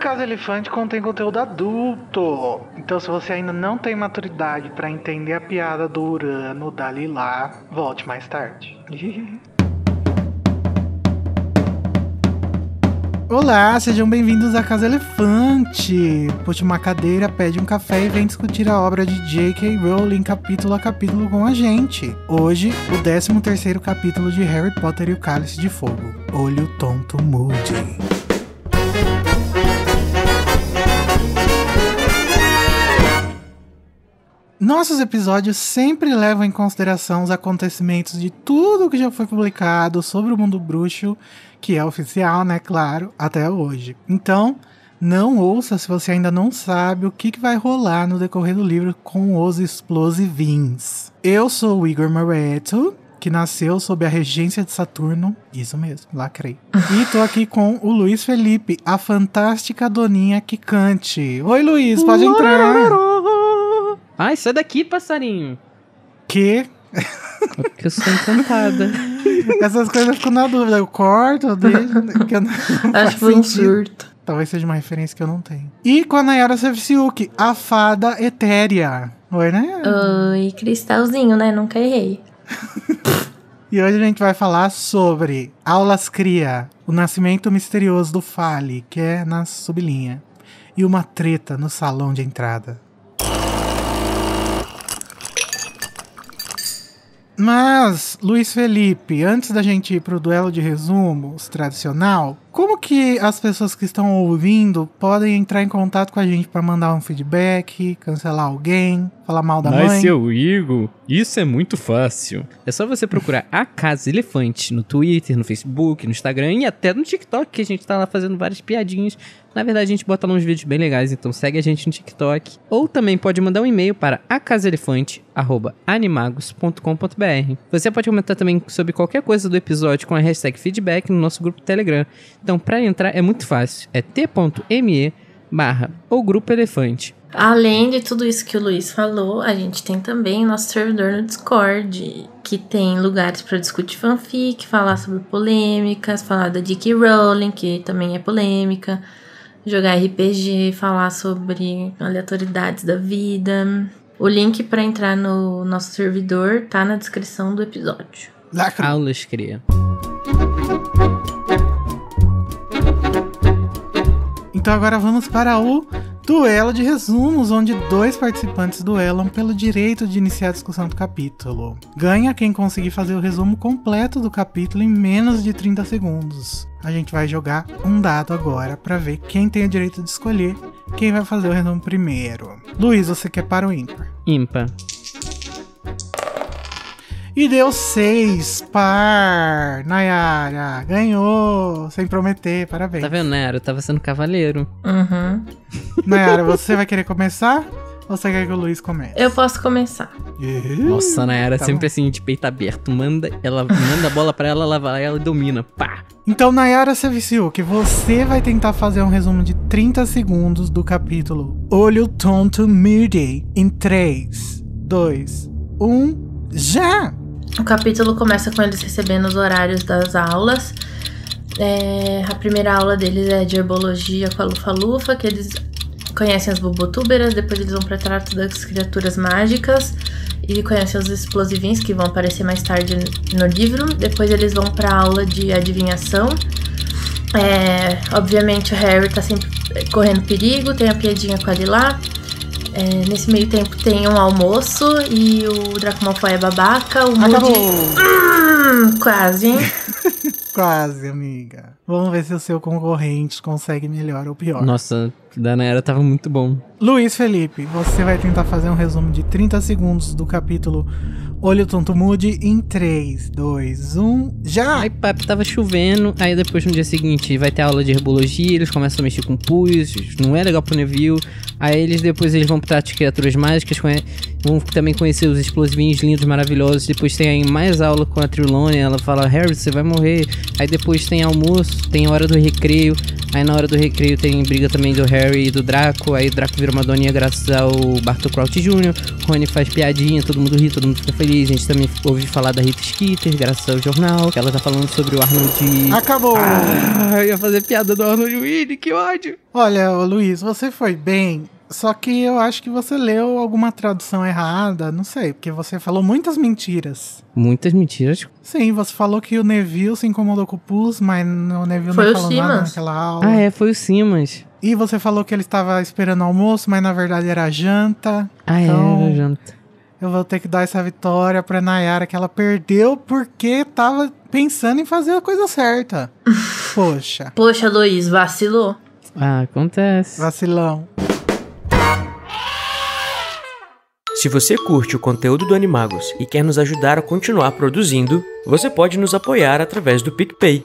Casa Elefante contém conteúdo adulto. Então, se você ainda não tem maturidade para entender a piada do Urano, dali lá, volte mais tarde. Olá, sejam bem-vindos à Casa Elefante. Puxe uma cadeira, pede um café e vem discutir a obra de J.K. Rowling capítulo a capítulo com a gente. Hoje, o 13 terceiro capítulo de Harry Potter e o Cálice de Fogo. Olho tonto Moody. Nossos episódios sempre levam em consideração os acontecimentos de tudo que já foi publicado sobre o mundo bruxo, que é oficial, né, claro, até hoje. Então, não ouça se você ainda não sabe o que, que vai rolar no decorrer do livro com os explosivins. Eu sou o Igor Moreto, que nasceu sob a regência de Saturno, isso mesmo, lacrei. E tô aqui com o Luiz Felipe, a fantástica doninha que cante. Oi, Luiz, pode entrar. Ai, sai daqui, passarinho. Que? Porque eu sou encantada. Essas coisas eu fico na dúvida. Eu corto, eu deixo. Que eu não Acho que um surto. Talvez seja uma referência que eu não tenho. E com a Nayara Sevciuk, a fada etérea. Oi, né? Oi, cristalzinho, né? Nunca errei. e hoje a gente vai falar sobre Aulas Cria, o nascimento misterioso do Fale, que é na sublinha. E uma treta no salão de entrada. Mas, Luiz Felipe, antes da gente ir pro duelo de resumos tradicional, como que as pessoas que estão ouvindo podem entrar em contato com a gente para mandar um feedback, cancelar alguém, falar mal da Mas, mãe? Mas, seu Igor, isso é muito fácil. É só você procurar a Casa Elefante no Twitter, no Facebook, no Instagram e até no TikTok, que a gente tá lá fazendo várias piadinhas. Na verdade, a gente bota lá uns vídeos bem legais, então segue a gente no TikTok. Ou também pode mandar um e-mail para acasaelefante.animagos.com.br. Você pode comentar também sobre qualquer coisa do episódio com a hashtag feedback no nosso grupo Telegram. Então, para entrar é muito fácil. É t.me barra ou grupo elefante. Além de tudo isso que o Luiz falou, a gente tem também o nosso servidor no Discord, que tem lugares para discutir fanfic, falar sobre polêmicas, falar da Dick Rowling, que também é polêmica, jogar RPG, falar sobre aleatoriedades da vida. O link para entrar no nosso servidor tá na descrição do episódio. Lacra. Aulas cria. Então agora vamos para o duelo de resumos, onde dois participantes duelam pelo direito de iniciar a discussão do capítulo. Ganha quem conseguir fazer o resumo completo do capítulo em menos de 30 segundos. A gente vai jogar um dado agora para ver quem tem o direito de escolher quem vai fazer o resumo primeiro. Luiz, você quer para o ímpar? Ímpar. E deu seis, par. Nayara, ganhou, sem prometer, parabéns. Tá vendo, Nayara? Eu tava sendo cavaleiro. Uhum. Nayara, você vai querer começar? Ou você quer que o Luiz comece? Eu posso começar. Uhum. Nossa, a Nayara tá sempre bom. assim, de peito aberto. Manda, ela manda a bola pra ela, ela vai, ela domina. Pá! Então, Nayara que você vai tentar fazer um resumo de 30 segundos do capítulo Olho Tonto Mirday em 3, 2, 1, já! O capítulo começa com eles recebendo os horários das aulas. É, a primeira aula deles é de herbologia com a Lufa-Lufa, que eles conhecem as bubotúberas, depois eles vão para trato das criaturas mágicas e conhecem os explosivins que vão aparecer mais tarde no livro. Depois eles vão para aula de adivinhação. É, obviamente o Harry tá sempre correndo perigo, tem a piadinha com a Lilá. É, nesse meio tempo tem um almoço e o Draco Malfoy é babaca, o Moody... Hum, quase, hein? quase, amiga. Vamos ver se o seu concorrente consegue melhor ou pior. Nossa, da Nayara tava muito bom. Luiz Felipe, você vai tentar fazer um resumo de 30 segundos do capítulo Olho Tonto Mude em 3, 2, 1, já! Aí, papo, tava chovendo, aí depois no dia seguinte vai ter aula de herbologia, eles começam a mexer com pus, não é legal pro Neville. Aí eles depois eles vão pra de criaturas mágicas, vão também conhecer os explosivinhos lindos, maravilhosos. Depois tem aí mais aula com a Trilone, ela fala, Harry, você vai morrer. Aí depois tem almoço, tem hora do recreio, aí na hora do recreio tem briga também do Harry Harry e do Draco. Aí o Draco vira uma doninha graças ao Bartol Crouch Jr. Rony faz piadinha, todo mundo ri, todo mundo fica feliz. A gente também ouve falar da Rita Skeeter, graças ao jornal. Ela tá falando sobre o Arnold. Acabou! Ah, eu ia fazer piada do Arnold Willy, que ódio! Olha, Luiz, você foi bem. Só que eu acho que você leu alguma tradução errada, não sei, porque você falou muitas mentiras. Muitas mentiras? Sim, você falou que o Neville se incomodou com o Pus, mas o Neville foi não falou Simas. nada naquela aula. Ah, é, foi o Simas. E você falou que ele estava esperando almoço, mas na verdade era janta. Ah, é, então... é, era janta. Eu vou ter que dar essa vitória pra Nayara que ela perdeu porque tava pensando em fazer a coisa certa. Poxa. Poxa, Luiz, vacilou. Ah, acontece. Vacilão. Se você curte o conteúdo do Animagos e quer nos ajudar a continuar produzindo, você pode nos apoiar através do PicPay.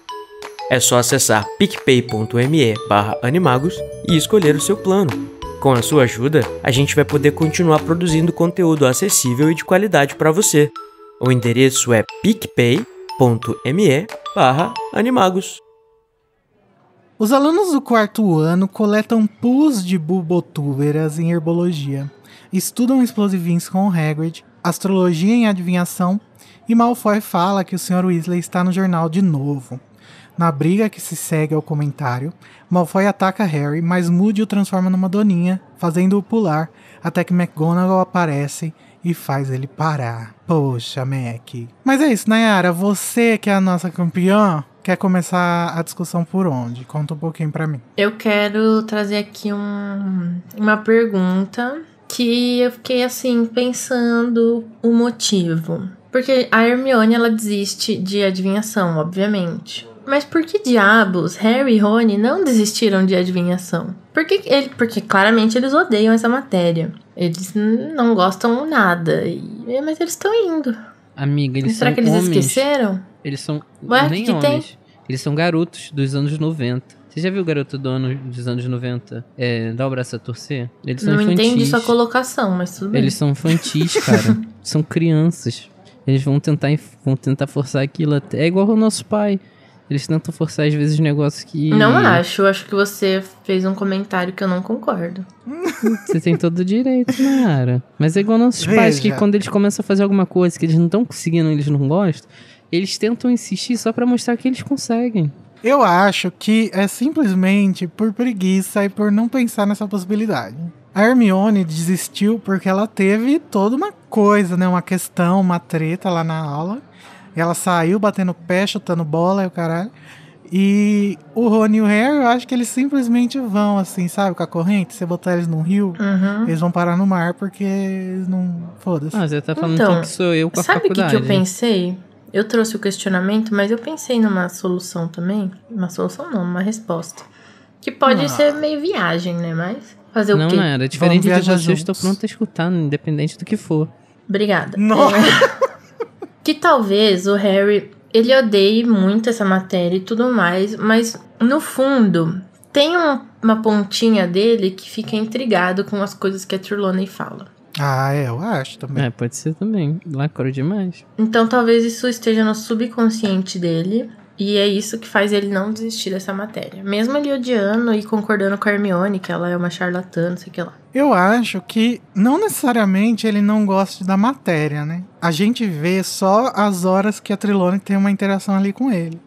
É só acessar picpay.me animagos e escolher o seu plano. Com a sua ajuda, a gente vai poder continuar produzindo conteúdo acessível e de qualidade para você. O endereço é picpay.me animagos. Os alunos do quarto ano coletam pus de bulbotúberas em herbologia, estudam explosivins com Hagrid, astrologia em adivinhação e Malfoy fala que o Sr. Weasley está no jornal de novo. Na briga que se segue ao comentário, Malfoy ataca Harry, mas Moody o transforma numa doninha, fazendo-o pular, até que McGonagall aparece e faz ele parar. Poxa, Mac. Mas é isso, Nayara, você que é a nossa campeã, quer começar a discussão por onde? Conta um pouquinho para mim. Eu quero trazer aqui um, uma pergunta que eu fiquei assim pensando o motivo. Porque a Hermione ela desiste de adivinhação, obviamente. Mas por que diabos Harry e Rony não desistiram de adivinhação? Porque, ele, porque claramente eles odeiam essa matéria. Eles não gostam nada. E, mas eles estão indo. Amiga, eles Será são que eles homens. esqueceram? Eles são Ué, nem que homens. Tem? Eles são garotos dos anos 90. Você já viu o garoto do ano, dos anos 90? É, dá o braço a torcer? Eles são Não infantis. entendi sua colocação, mas tudo bem. Eles são infantis, cara. são crianças. Eles vão tentar, vão tentar forçar aquilo até. É igual o nosso pai. Eles tentam forçar às vezes negócios que. Não acho, Eu acho que você fez um comentário que eu não concordo. Você tem todo o direito, Nara. Mas é igual nossos Veja. pais, que quando eles começam a fazer alguma coisa que eles não estão conseguindo, eles não gostam, eles tentam insistir só para mostrar que eles conseguem. Eu acho que é simplesmente por preguiça e por não pensar nessa possibilidade. A Hermione desistiu porque ela teve toda uma coisa, né? Uma questão, uma treta lá na aula. Ela saiu batendo pé, chutando bola e o caralho. E o Rony e o Harry, eu acho que eles simplesmente vão, assim, sabe, com a corrente. Você botar eles num rio, uhum. eles vão parar no mar porque eles não. Foda-se. Ah, você tá falando então, então que sou eu com a sabe Sabe o que eu né? pensei? Eu trouxe o questionamento, mas eu pensei numa solução também. Uma solução não, uma resposta. Que pode ah. ser meio viagem, né? Mas fazer não, o quê? Não, era diferente de você, juntos. eu estou pronta a escutar, independente do que for. Obrigada. Nossa! que talvez o Harry ele odeie muito essa matéria e tudo mais, mas no fundo tem um, uma pontinha dele que fica intrigado com as coisas que a Trelawney fala. Ah, é, eu acho também. É, pode ser também. Lacrou demais. Então talvez isso esteja no subconsciente dele. E é isso que faz ele não desistir dessa matéria. Mesmo ele odiando e concordando com a Hermione, que ela é uma charlatã, não sei o que lá. Eu acho que não necessariamente ele não gosta da matéria, né? A gente vê só as horas que a Trilone tem uma interação ali com ele.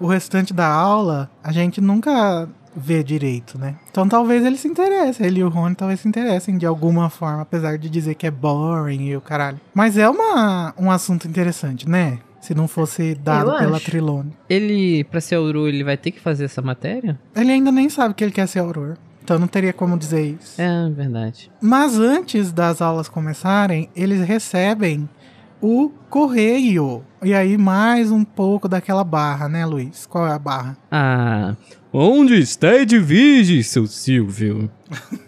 O restante da aula, a gente nunca vê direito, né? Então talvez ele se interesse, ele e o Rony talvez se interessem de alguma forma, apesar de dizer que é boring e o caralho. Mas é uma, um assunto interessante, né? Se não fosse dado eu pela acho. Trilone. Ele, pra ser Auror, ele vai ter que fazer essa matéria? Ele ainda nem sabe que ele quer ser Auror. Então não teria como dizer isso. É, verdade. Mas antes das aulas começarem, eles recebem o correio. E aí mais um pouco daquela barra, né, Luiz? Qual é a barra? Ah, onde está Edvige, seu Silvio?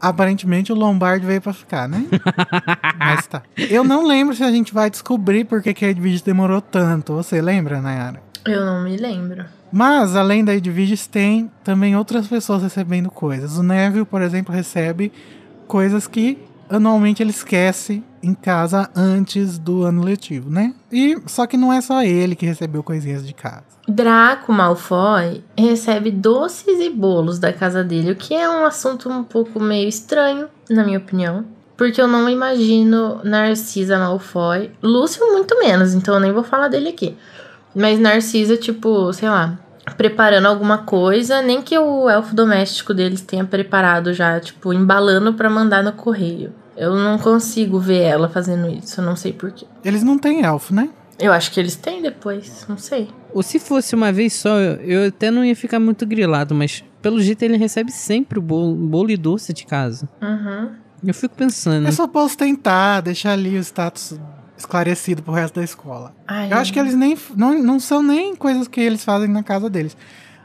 Aparentemente o Lombardi veio para ficar, né? Mas tá. Eu não lembro se a gente vai descobrir porque que a Edwidge demorou tanto. Você lembra, Nayara? Eu não me lembro. Mas, além da Edvige, tem também outras pessoas recebendo coisas. O Neville, por exemplo, recebe coisas que anualmente ele esquece em casa antes do ano letivo, né? E só que não é só ele que recebeu coisinhas de casa. Draco Malfoy recebe doces e bolos da casa dele, o que é um assunto um pouco meio estranho, na minha opinião. Porque eu não imagino Narcisa Malfoy, Lúcio muito menos, então eu nem vou falar dele aqui. Mas Narcisa, tipo, sei lá, preparando alguma coisa, nem que o elfo doméstico deles tenha preparado já, tipo, embalando para mandar no correio. Eu não consigo ver ela fazendo isso, eu não sei porquê. Eles não têm elfo, né? Eu acho que eles têm depois, não sei. Ou se fosse uma vez só, eu até não ia ficar muito grilado, mas pelo jeito ele recebe sempre o bolo, bolo e doce de casa. Uhum. Eu fico pensando. Eu só posso tentar deixar ali o status esclarecido pro resto da escola. Ai, eu acho que eles nem não, não são nem coisas que eles fazem na casa deles.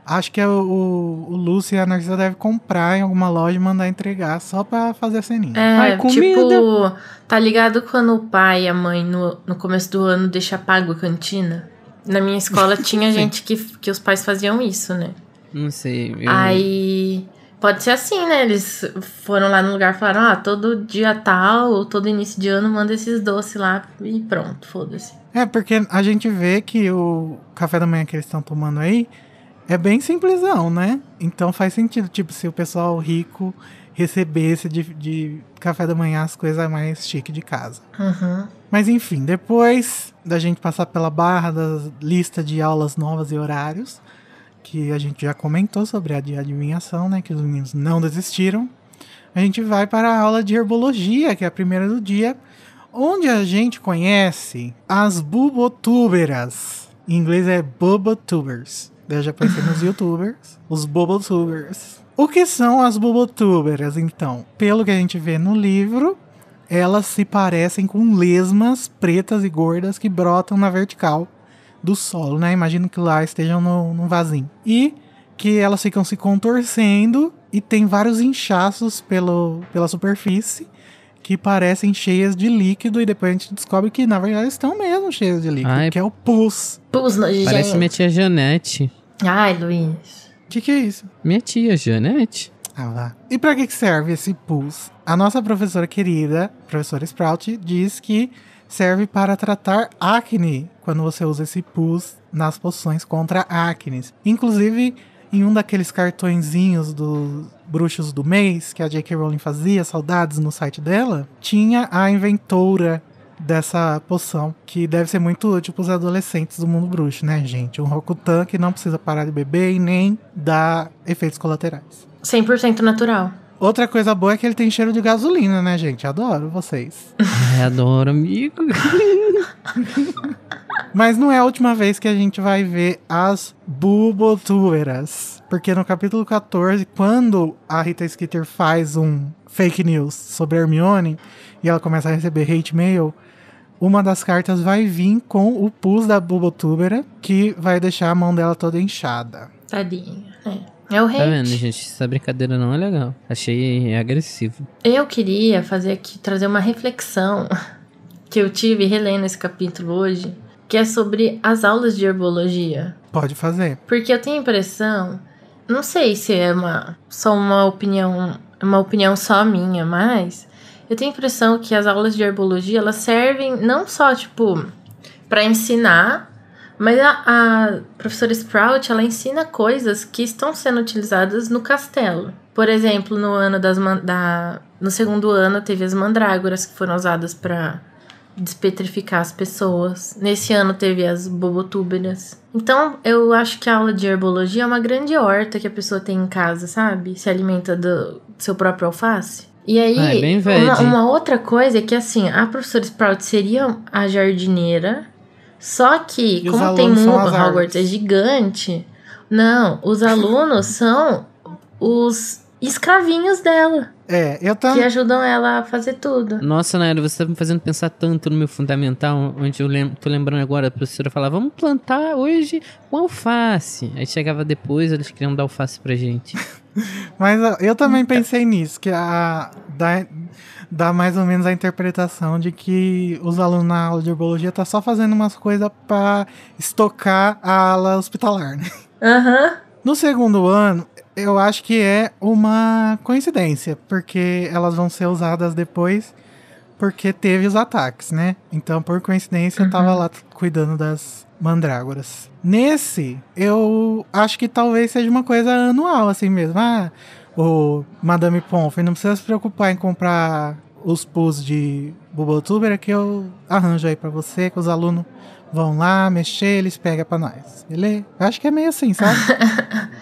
Acho que é o, o Lúcio e a Narcisa devem comprar em alguma loja e mandar entregar só pra fazer a ceninha. É, Ai, tipo, tá ligado quando o pai e a mãe no, no começo do ano deixa pago a cantina? Na minha escola tinha gente que, que os pais faziam isso, né? Não sei. Eu... Aí pode ser assim, né? Eles foram lá no lugar e falaram: ah, todo dia tal, ou todo início de ano, manda esses doces lá e pronto, foda-se. É, porque a gente vê que o café da manhã que eles estão tomando aí é bem simplesão, né? Então faz sentido, tipo, se o pessoal rico recebesse de, de café da manhã as coisas mais chique de casa. Uhum. Mas enfim, depois da gente passar pela barra da lista de aulas novas e horários, que a gente já comentou sobre a de adivinhação, né? Que os meninos não desistiram. A gente vai para a aula de herbologia, que é a primeira do dia, onde a gente conhece as bulbotúberas. Em inglês é Bubotubers. Deve aparecer nos youtubers, os bobotubers. O que são as bobotuberas, então? Pelo que a gente vê no livro, elas se parecem com lesmas pretas e gordas que brotam na vertical do solo, né? Imagino que lá estejam no, num vasinho. E que elas ficam se contorcendo e tem vários inchaços pelo, pela superfície que parecem cheias de líquido e depois a gente descobre que na verdade estão mesmo cheias de líquido, Ai, que é o pus. Pus no né, gente. Parece minha tia Janete. Ai, Luiz. O que, que é isso? Minha tia Janete. Ah, lá. E para que serve esse pus? A nossa professora querida, professora Sprout, diz que serve para tratar acne quando você usa esse pus nas poções contra acne. Inclusive, em um daqueles cartõezinhos do, bruxos do mês que a J.K. Rowling fazia, saudades no site dela, tinha a inventora dessa poção, que deve ser muito útil para os adolescentes do mundo bruxo, né, gente? Um Rokutan que não precisa parar de beber e nem dar efeitos colaterais. 100% natural. Outra coisa boa é que ele tem cheiro de gasolina, né, gente? Adoro vocês. Ai, é, adoro, amigo. Mas não é a última vez que a gente vai ver as bubotueras. Porque no capítulo 14, quando a Rita Skeeter faz um fake news sobre Hermione e ela começa a receber hate mail, uma das cartas vai vir com o pus da Bubotubera, que vai deixar a mão dela toda inchada. Tadinha. É. é o hate. Tá vendo, gente? Essa brincadeira não é legal. Achei agressivo. Eu queria fazer aqui, trazer uma reflexão que eu tive relendo esse capítulo hoje que é sobre as aulas de herbologia. Pode fazer. Porque eu tenho a impressão, não sei se é uma só uma opinião, uma opinião só minha, mas eu tenho a impressão que as aulas de herbologia, elas servem não só tipo para ensinar, mas a, a professora Sprout, ela ensina coisas que estão sendo utilizadas no castelo. Por exemplo, no ano das da, no segundo ano teve as mandrágoras que foram usadas para despetrificar as pessoas. Nesse ano teve as bobotúberas. Então, eu acho que a aula de herbologia é uma grande horta que a pessoa tem em casa, sabe? Se alimenta do seu próprio alface. E aí, ah, é uma, uma, outra coisa é que, assim, a professora Sprout seria a jardineira, só que, e como tem muito... Hogwarts é gigante... Não, os alunos são os escravinhos dela. É, eu também. Que ajudam ela a fazer tudo. Nossa, Nayara, você tá me fazendo pensar tanto no meu fundamental, onde eu lem tô lembrando agora, a professora falava, vamos plantar hoje o alface. Aí chegava depois, eles queriam dar alface pra gente. Mas eu também pensei nisso, que a, dá, dá mais ou menos a interpretação de que os alunos na aula de herbologia tá só fazendo umas coisas para estocar a ala hospitalar, né? Aham. Uhum. No segundo ano, eu acho que é uma coincidência, porque elas vão ser usadas depois porque teve os ataques, né? Então, por coincidência, uhum. eu tava uhum. lá cuidando das mandrágoras. Nesse, eu acho que talvez seja uma coisa anual, assim mesmo. Ah, o Madame Pomfrey, não precisa se preocupar em comprar os pus de Bubotuber é que eu arranjo aí para você, que os alunos vão lá mexer, eles pegam para nós. Ele, acho que é meio assim, sabe?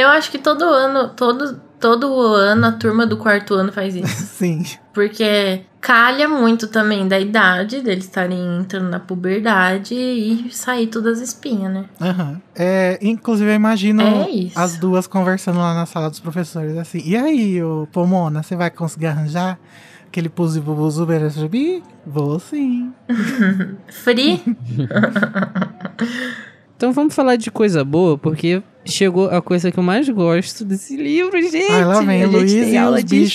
Eu acho que todo ano, todo, todo ano a turma do quarto ano faz isso. Sim. Porque calha muito também da idade deles estarem entrando na puberdade e sair todas as espinhas, né? Uhum. É, inclusive, eu imagino é as duas conversando lá na sala dos professores, assim. E aí, o Pomona, você vai conseguir arranjar? Aquele puzi bubuzu berasubi? Vou sim. Free? Então vamos falar de coisa boa, porque chegou a coisa que eu mais gosto desse livro, gente. Ai, lá vem, a Luiz gente tem aula de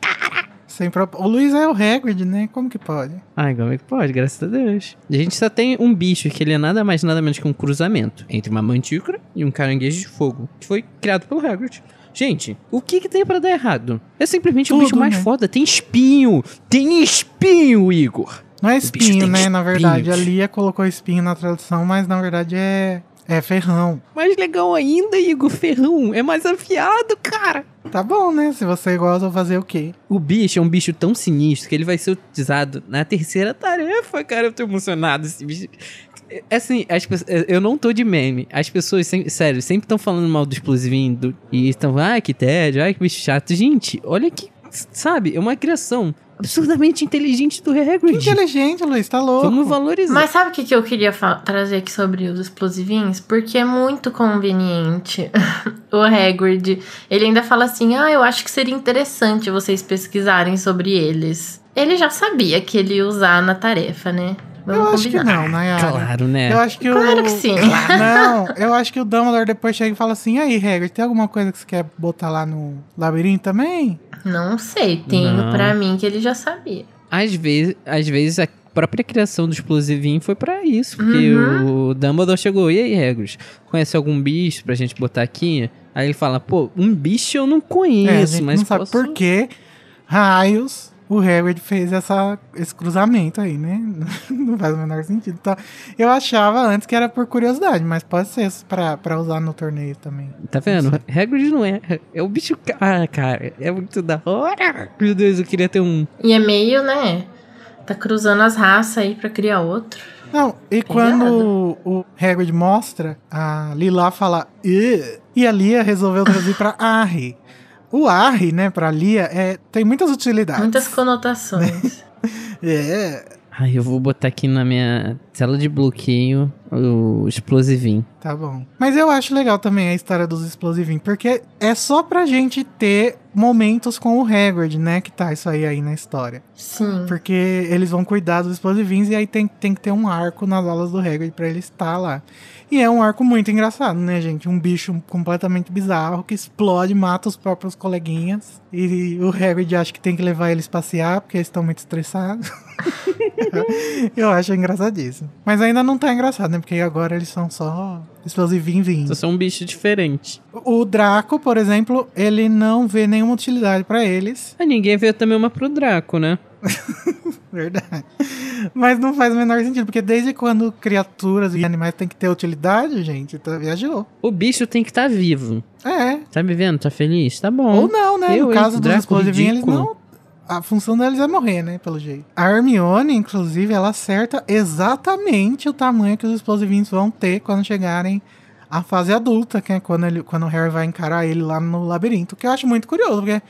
cara. Sem prop... O Luiz é o recorde, né? Como que pode? Ai, como é que pode? Graças a Deus. A gente só tem um bicho que ele é nada mais nada menos que um cruzamento entre uma mantícora e um caranguejo de fogo, que foi criado pelo Hagrid. Gente, o que, que tem para dar errado? É simplesmente o bicho mais né? foda. Tem espinho! Tem espinho, Igor! Não é espinho, né? Na verdade, a Lia é colocou espinho na tradução, mas na verdade é é ferrão. Mais legal ainda, Igor, ferrão. É mais afiado, cara. Tá bom, né? Se você gosta, fazer o quê? O bicho é um bicho tão sinistro que ele vai ser utilizado na terceira tarefa, cara. Eu tô emocionado. Esse bicho. É assim, as pessoas, é, eu não tô de meme. As pessoas, sempre, sério, sempre estão falando mal do explosivinho e estão, ai, ah, que tédio, ai, que bicho chato. Gente, olha que sabe, é uma criação absurdamente inteligente do Hagrid. Inteligente, Luiz, tá louco. Vamos valorizar. Mas sabe o que, que eu queria trazer aqui sobre os explosivinhos? Porque é muito conveniente. o Hagrid, ele ainda fala assim, ah, eu acho que seria interessante vocês pesquisarem sobre eles. Ele já sabia que ele ia usar na tarefa, né? Vamos eu acho combinar. que não, Nayara. Claro, né? Eu acho que claro o... que sim. Não, eu acho que o Dumbledore depois chega e fala assim, aí, Hagrid, tem alguma coisa que você quer botar lá no labirinto também? Não sei, tenho para mim que ele já sabia. Às vezes, às vezes a própria criação do explosivinho foi para isso, porque uhum. o Dumbledore chegou, e aí, Regros, conhece algum bicho pra gente botar aqui? Aí ele fala, pô, um bicho eu não conheço, é, mas não posso... sabe por quê. Raios o Harry fez essa, esse cruzamento aí, né? Não faz o menor sentido. Tá? Eu achava antes que era por curiosidade, mas pode ser pra, pra usar no torneio também. Tá vendo? Não Hagrid não é. É o bicho. Ah, cara, é muito da hora. Meu Deus, eu queria ter um. E é meio, né? Tá cruzando as raças aí pra criar outro. Não, e Pegado. Tá quando o Hagrid mostra, a Lila fala. Ih! E a Lia resolveu traduzir pra Arre. O arre, né, pra Lia, é, tem muitas utilidades. Muitas conotações. é. Ai, eu vou botar aqui na minha Tela de bloquinho, o explosivinho. Tá bom. Mas eu acho legal também a história dos explosivinhos, porque é só pra gente ter momentos com o Hagrid, né? Que tá isso aí, aí na história. Sim. Porque eles vão cuidar dos explosivinhos e aí tem, tem que ter um arco nas aulas do Hagrid pra ele estar lá. E é um arco muito engraçado, né, gente? Um bicho completamente bizarro que explode, mata os próprios coleguinhas. E o Hagrid acha que tem que levar eles passear porque eles estão muito estressados. eu acho engraçadíssimo. Mas ainda não tá engraçado, né? Porque agora eles são só explosivinhos. Só são um bicho diferente. O Draco, por exemplo, ele não vê nenhuma utilidade para eles. Ah, ninguém vê também uma pro Draco, né? Verdade. Mas não faz o menor sentido, porque desde quando criaturas e animais têm que ter utilidade, gente, tá, viajou. O bicho tem que estar tá vivo. É. Tá vivendo? Tá feliz? Tá bom. Ou não, né? Eu, no caso hein, dos explosivinhos, eles não a função deles é morrer, né? Pelo jeito. A Hermione, inclusive, ela acerta exatamente o tamanho que os explosivinhos vão ter quando chegarem à fase adulta, que é quando, ele, quando o Harry vai encarar ele lá no labirinto. Que eu acho muito curioso, porque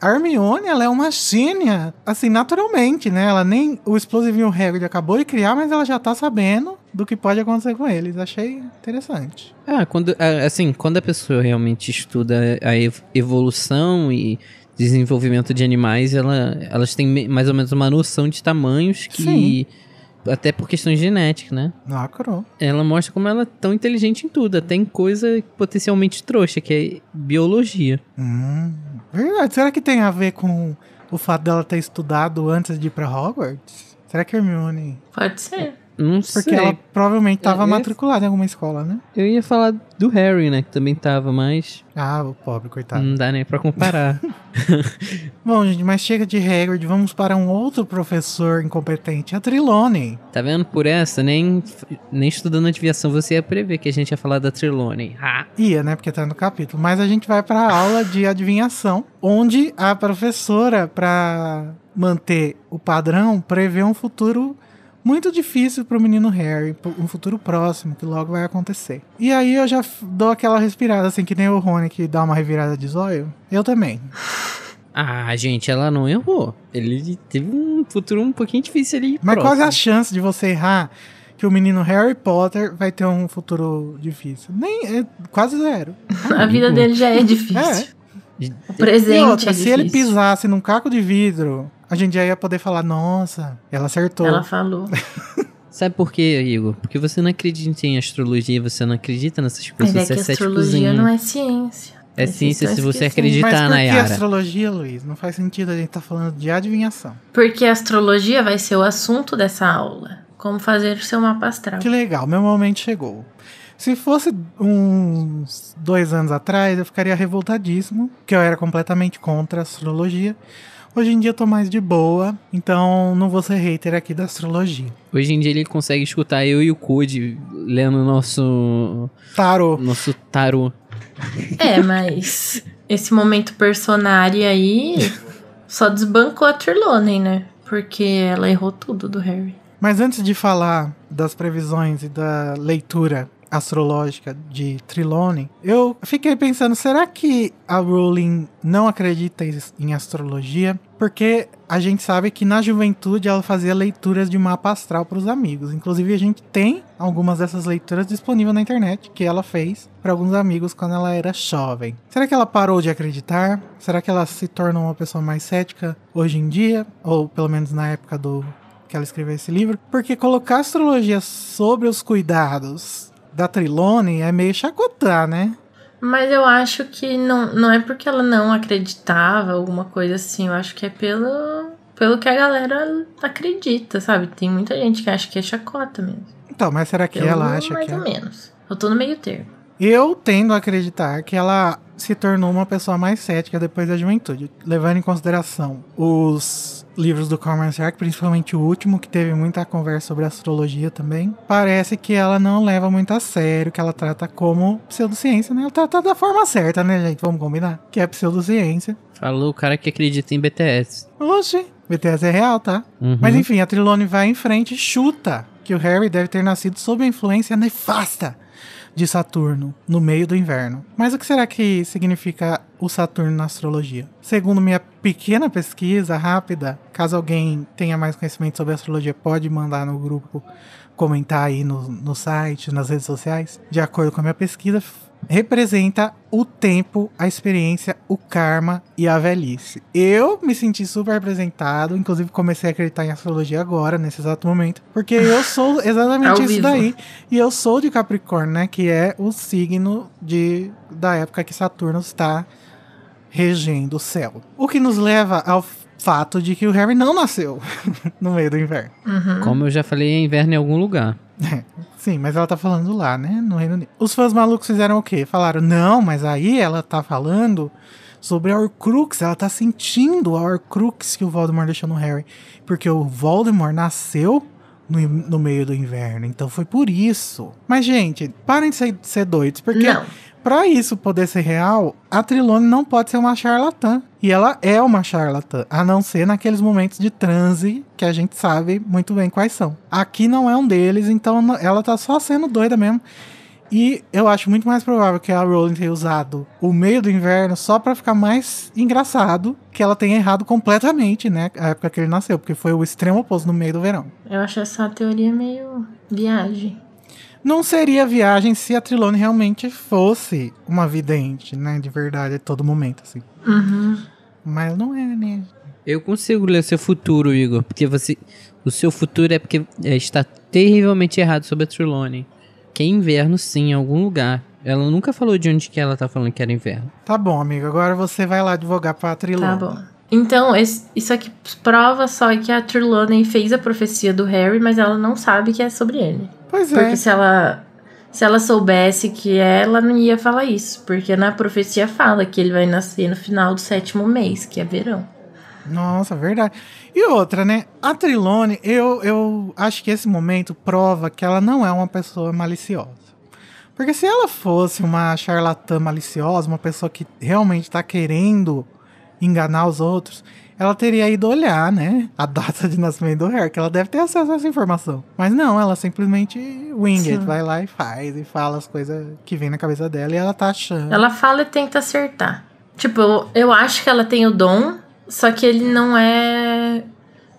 a Hermione, ela é uma gênia, assim, naturalmente, né? Ela nem. O explosivinho Harry acabou de criar, mas ela já tá sabendo do que pode acontecer com eles. Achei interessante. Ah, quando. É, assim, quando a pessoa realmente estuda a evolução e desenvolvimento de animais, ela, elas têm mais ou menos uma noção de tamanhos que. Sim. Até por questões genéticas, né? Ah, claro. Ela mostra como ela é tão inteligente em tudo, até em coisa potencialmente trouxa, que é biologia. Hum, verdade. Será que tem a ver com o fato dela ter estudado antes de ir pra Hogwarts? Será que Hermione. Pode ser. Não Porque sei. Porque ela provavelmente estava é, matriculada em alguma escola, né? Eu ia falar do Harry, né? Que também tava, mas. Ah, o pobre, coitado. Não dá nem pra comparar. Bom, gente, mas chega de Hagrid, vamos para um outro professor incompetente, a Trilone. Tá vendo? Por essa, nem, nem estudando adivinhação você ia prever que a gente ia falar da Trilone. Ia, né? Porque tá no capítulo. Mas a gente vai pra aula de adivinhação, onde a professora, pra manter o padrão, prevê um futuro muito difícil pro menino Harry, um futuro próximo, que logo vai acontecer. E aí eu já dou aquela respirada, assim, que nem o Rony que dá uma revirada de zóio. Eu também. Ah, gente, ela não errou. Ele teve um futuro um pouquinho difícil ali. Mas próximo. qual é a chance de você errar que o menino Harry Potter vai ter um futuro difícil? Nem, é quase zero. a vida dele já é, é difícil. É. O presente. E outra, é se ele pisasse num caco de vidro a gente já ia poder falar, nossa, ela acertou. Ela falou. Sabe por quê, Igor? Porque você não acredita em astrologia, você não acredita nessas coisas. Mas é que você é astrologia não é ciência. É ciência se você acreditar, na Mas por que astrologia, Luiz? Não faz sentido a gente estar tá falando de adivinhação. Porque a astrologia vai ser o assunto dessa aula. Como fazer o seu mapa astral. Que legal, meu momento chegou. Se fosse uns dois anos atrás, eu ficaria revoltadíssimo, que eu era completamente contra a astrologia. Hoje em dia eu tô mais de boa, então não vou ser hater aqui da astrologia. Hoje em dia ele consegue escutar eu e o Code lendo nosso. Tarô. Nosso tarô. É, mas esse momento personário aí só desbancou a Trelawney, né? Porque ela errou tudo do Harry. Mas antes de falar das previsões e da leitura astrológica de Trilone, eu fiquei pensando, será que a Rowling não acredita em astrologia? Porque a gente sabe que na juventude ela fazia leituras de mapa astral para os amigos. Inclusive a gente tem algumas dessas leituras disponíveis na internet que ela fez para alguns amigos quando ela era jovem. Será que ela parou de acreditar? Será que ela se tornou uma pessoa mais cética hoje em dia, ou pelo menos na época do que ela escreveu esse livro? Porque colocar astrologia sobre os cuidados da Trilone é meio chacotar, né? Mas eu acho que não, não é porque ela não acreditava, alguma coisa assim. Eu acho que é pelo, pelo que a galera acredita, sabe? Tem muita gente que acha que é chacota mesmo. Então, mas será que eu, ela acha mais que. Mais ou é? menos. Eu tô no meio termo. Eu tendo a acreditar que ela se tornou uma pessoa mais cética depois da juventude, levando em consideração os livros do Cormac Arc, principalmente o último, que teve muita conversa sobre astrologia também. Parece que ela não leva muito a sério, que ela trata como pseudociência, né? Ela trata da forma certa, né, gente? Vamos combinar. Que é pseudociência. Falou o cara que acredita em BTS. Oxi, BTS é real, tá? Uhum. Mas enfim, a Trilone vai em frente e chuta que o Harry deve ter nascido sob a influência nefasta de Saturno no meio do inverno. Mas o que será que significa o Saturno na astrologia? Segundo minha pequena pesquisa rápida, caso alguém tenha mais conhecimento sobre astrologia, pode mandar no grupo, comentar aí no, no site, nas redes sociais. De acordo com a minha pesquisa, representa o tempo, a experiência, o karma e a velhice. Eu me senti super representado, inclusive comecei a acreditar em astrologia agora, nesse exato momento, porque eu sou exatamente é isso daí. E eu sou de Capricórnio, né, que é o signo de da época que Saturno está regendo o céu. O que nos leva ao fato de que o Harry não nasceu no meio do inverno. Uhum. Como eu já falei, é inverno em algum lugar. Sim, mas ela tá falando lá, né? No Reino Unido. Os fãs malucos fizeram o quê? Falaram, não, mas aí ela tá falando sobre a Horcrux. Ela tá sentindo a Horcrux que o Voldemort deixou no Harry. Porque o Voldemort nasceu no, no meio do inverno. Então foi por isso. Mas, gente, parem de ser, ser doidos. Porque não para isso poder ser real, a Trilone não pode ser uma charlatã. E ela é uma charlatã, a não ser naqueles momentos de transe que a gente sabe muito bem quais são. Aqui não é um deles, então ela tá só sendo doida mesmo. E eu acho muito mais provável que a Rowling tenha usado o meio do inverno só para ficar mais engraçado que ela tenha errado completamente, né? A época que ele nasceu, porque foi o extremo oposto no meio do verão. Eu acho essa teoria meio viagem. Não seria viagem se a Trilone realmente fosse uma vidente, né? De verdade, a todo momento, assim. Uhum. Mas não é, né? Eu consigo ler seu futuro, Igor, porque você. O seu futuro é porque é, está terrivelmente errado sobre a Trilone. Que é inverno, sim, em algum lugar. Ela nunca falou de onde que ela tá falando que era inverno. Tá bom, amigo. Agora você vai lá advogar pra tá Trilone. Tá bom. Então, esse, isso aqui prova só que a Trelawney fez a profecia do Harry, mas ela não sabe que é sobre ele. Pois é. Porque se ela, se ela soubesse que é, ela não ia falar isso. Porque na profecia fala que ele vai nascer no final do sétimo mês, que é verão. Nossa, verdade. E outra, né? A Trilone, eu, eu acho que esse momento prova que ela não é uma pessoa maliciosa. Porque se ela fosse uma charlatã maliciosa, uma pessoa que realmente está querendo enganar os outros, ela teria ido olhar, né? A data de nascimento do Harry, que ela deve ter acesso a essa informação. Mas não, ela simplesmente wing it, vai lá e faz, e fala as coisas que vem na cabeça dela e ela tá achando. Ela fala e tenta acertar. Tipo, eu, eu acho que ela tem o dom, só que ele não é.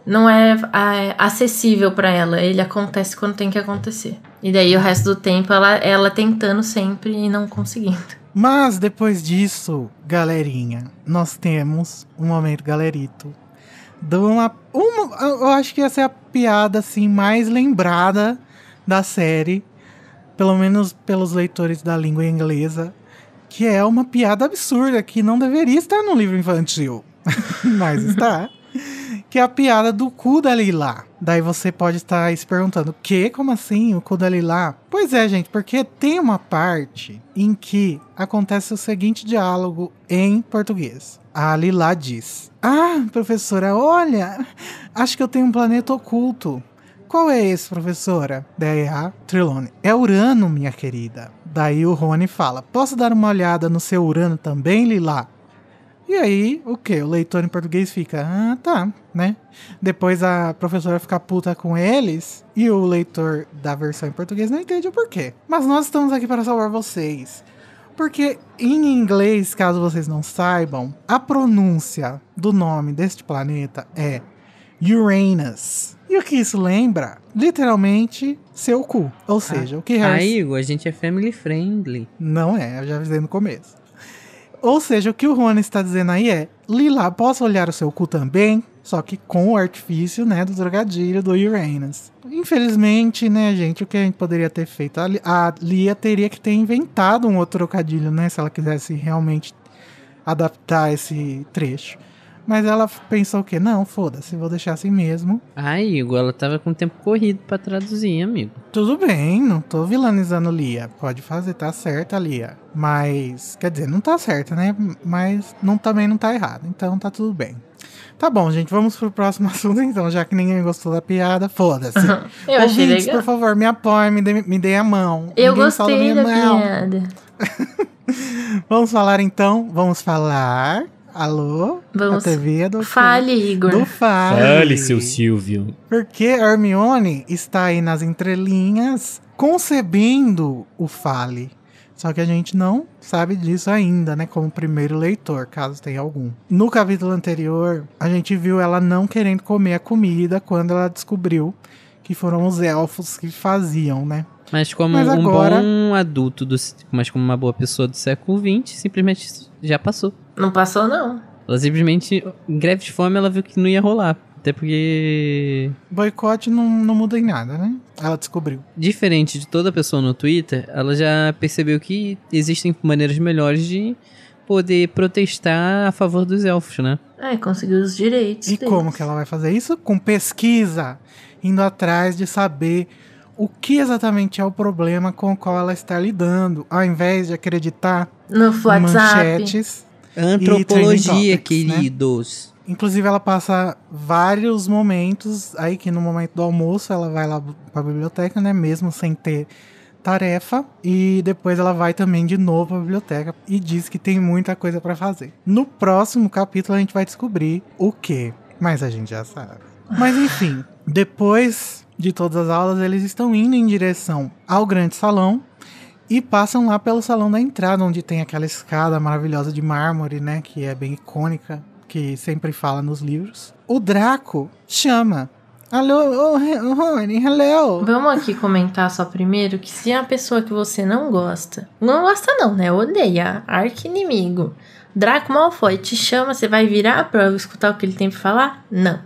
Não é, é acessível para ela. Ele acontece quando tem que acontecer. E daí o resto do tempo ela, ela tentando sempre e não conseguindo. Mas depois disso, galerinha, nós temos um momento galerito. De uma, uma, eu acho que essa é a piada assim, mais lembrada da série, pelo menos pelos leitores da língua inglesa, que é uma piada absurda que não deveria estar no livro infantil, mas está que é a piada do cu da Leila. Daí você pode estar se perguntando: que? Como assim? O cu da Leila? Pois é, gente, porque tem uma parte em que acontece o seguinte diálogo em português. A Lila diz: Ah, professora, olha, acho que eu tenho um planeta oculto. Qual é esse, professora? Daí a Trilone: É Urano, minha querida. Daí o Rony fala: Posso dar uma olhada no seu Urano também, Lila? E aí, o que? O leitor em português fica, ah, tá, né? Depois a professora fica puta com eles e o leitor da versão em português não entende o porquê. Mas nós estamos aqui para salvar vocês. Porque em inglês, caso vocês não saibam, a pronúncia do nome deste planeta é Uranus. E o que isso lembra? Literalmente, seu cu. Ou seja, ah, o que Harrison... É ah, Igor, a gente é family friendly. Não é, eu já avisei no começo. Ou seja, o que o Juan está dizendo aí é: Lila, posso olhar o seu cu também? Só que com o artifício, né, do drogadilho do Uranus. Infelizmente, né, gente, o que a gente poderia ter feito? A Lia teria que ter inventado um outro trocadilho, né, se ela quisesse realmente adaptar esse trecho. Mas ela pensou o quê? Não, foda-se, vou deixar assim mesmo. Ai, Igor, ela tava com tempo corrido para traduzir, amigo. Tudo bem, não tô vilanizando Lia. Pode fazer, tá certa, Lia. Mas, quer dizer, não tá certa, né? Mas não, também não tá errado, então tá tudo bem. Tá bom, gente, vamos pro próximo assunto então, já que ninguém gostou da piada, foda-se. Eu Ouvintes, por favor, me apoiem, me dê, me dê a mão. Eu ninguém gostei da mão. piada. vamos falar então, vamos falar Alô? Vamos. TV é do Fale, Igor. Do Fale. Fale, seu Silvio. Porque Hermione está aí nas entrelinhas concebendo o Fale. Só que a gente não sabe disso ainda, né? Como primeiro leitor, caso tenha algum. No capítulo anterior, a gente viu ela não querendo comer a comida quando ela descobriu que foram os elfos que faziam, né? Mas como mas um agora... bom adulto, do, mas como uma boa pessoa do século XX, simplesmente já passou. Não passou, não. Ela simplesmente, em greve de fome, ela viu que não ia rolar. Até porque. Boicote não, não muda em nada, né? Ela descobriu. Diferente de toda pessoa no Twitter, ela já percebeu que existem maneiras melhores de poder protestar a favor dos elfos, né? É, conseguiu os direitos. E deles. como que ela vai fazer isso? Com pesquisa indo atrás de saber o que exatamente é o problema com o qual ela está lidando, ao invés de acreditar no manchetes. Antropologia, topics, né? queridos. Né? Inclusive, ela passa vários momentos aí que no momento do almoço ela vai lá para a biblioteca, né? Mesmo sem ter tarefa e depois ela vai também de novo à biblioteca e diz que tem muita coisa para fazer. No próximo capítulo a gente vai descobrir o que, mas a gente já sabe. Mas enfim, depois de todas as aulas, eles estão indo em direção ao grande salão e passam lá pelo salão da entrada, onde tem aquela escada maravilhosa de mármore, né? Que é bem icônica, que sempre fala nos livros. O Draco chama. Alô, oh, Rony, hello. Vamos aqui comentar só primeiro que se é a pessoa que você não gosta, não gosta não, né? Odeia, arqui-inimigo. Draco Malfoy te chama, você vai virar pra escutar o que ele tem pra falar? Não.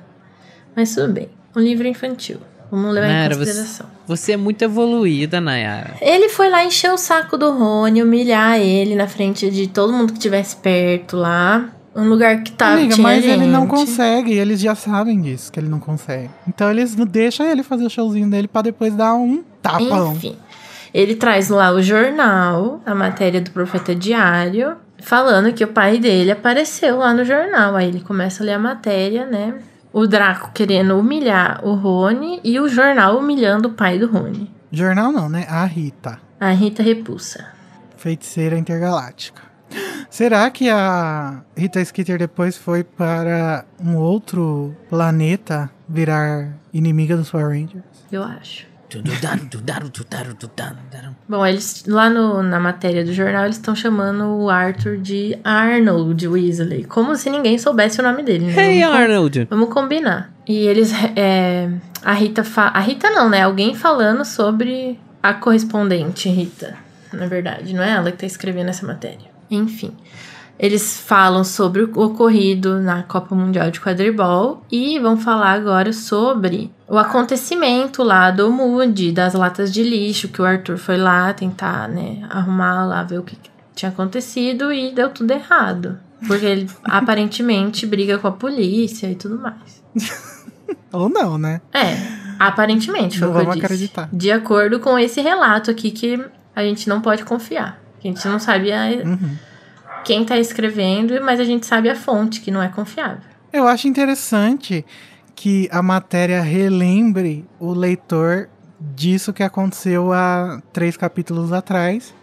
Mas tudo bem um livro infantil. Vamos levar Nayara, em consideração. Você, você, é muito evoluída, Nayara. Ele foi lá encher o saco do Rony, humilhar ele na frente de todo mundo que estivesse perto lá. Um lugar que tá. Amiga, mas gente. ele não consegue, eles já sabem disso, que ele não consegue. Então eles deixam ele fazer o showzinho dele para depois dar um tapão. Enfim. Ele traz lá o jornal, a matéria do Profeta Diário, falando que o pai dele apareceu lá no jornal. Aí ele começa a ler a matéria, né? o Draco querendo humilhar o Rony e o jornal humilhando o pai do Rony. Jornal não, né? A Rita. A Rita Repulsa. Feiticeira Intergaláctica. Será que a Rita Skeeter depois foi para um outro planeta virar inimiga dos Power Rangers? Eu acho. Bom, eles lá no, na matéria do jornal eles estão chamando o Arthur de Arnold Weasley, como se ninguém soubesse o nome dele. Né? Hey vamos, Arnold. Vamos combinar. E eles, é, a Rita, fa a Rita não, né? Alguém falando sobre a correspondente Rita, na verdade, não é ela que tá escrevendo essa matéria. Enfim. Eles falam sobre o ocorrido na Copa Mundial de Quadribol e vão falar agora sobre o acontecimento lá do Moody, das latas de lixo, que o Arthur foi lá tentar, né, arrumar lá, ver o que tinha acontecido e deu tudo errado. Porque ele aparentemente briga com a polícia e tudo mais. Ou não, né? É, aparentemente foi não o que vamos eu disse. acreditar. De acordo com esse relato aqui que a gente não pode confiar. Que a gente não sabe a... uhum quem está escrevendo, mas a gente sabe a fonte, que não é confiável. Eu acho interessante que a matéria relembre o leitor disso que aconteceu há três capítulos atrás,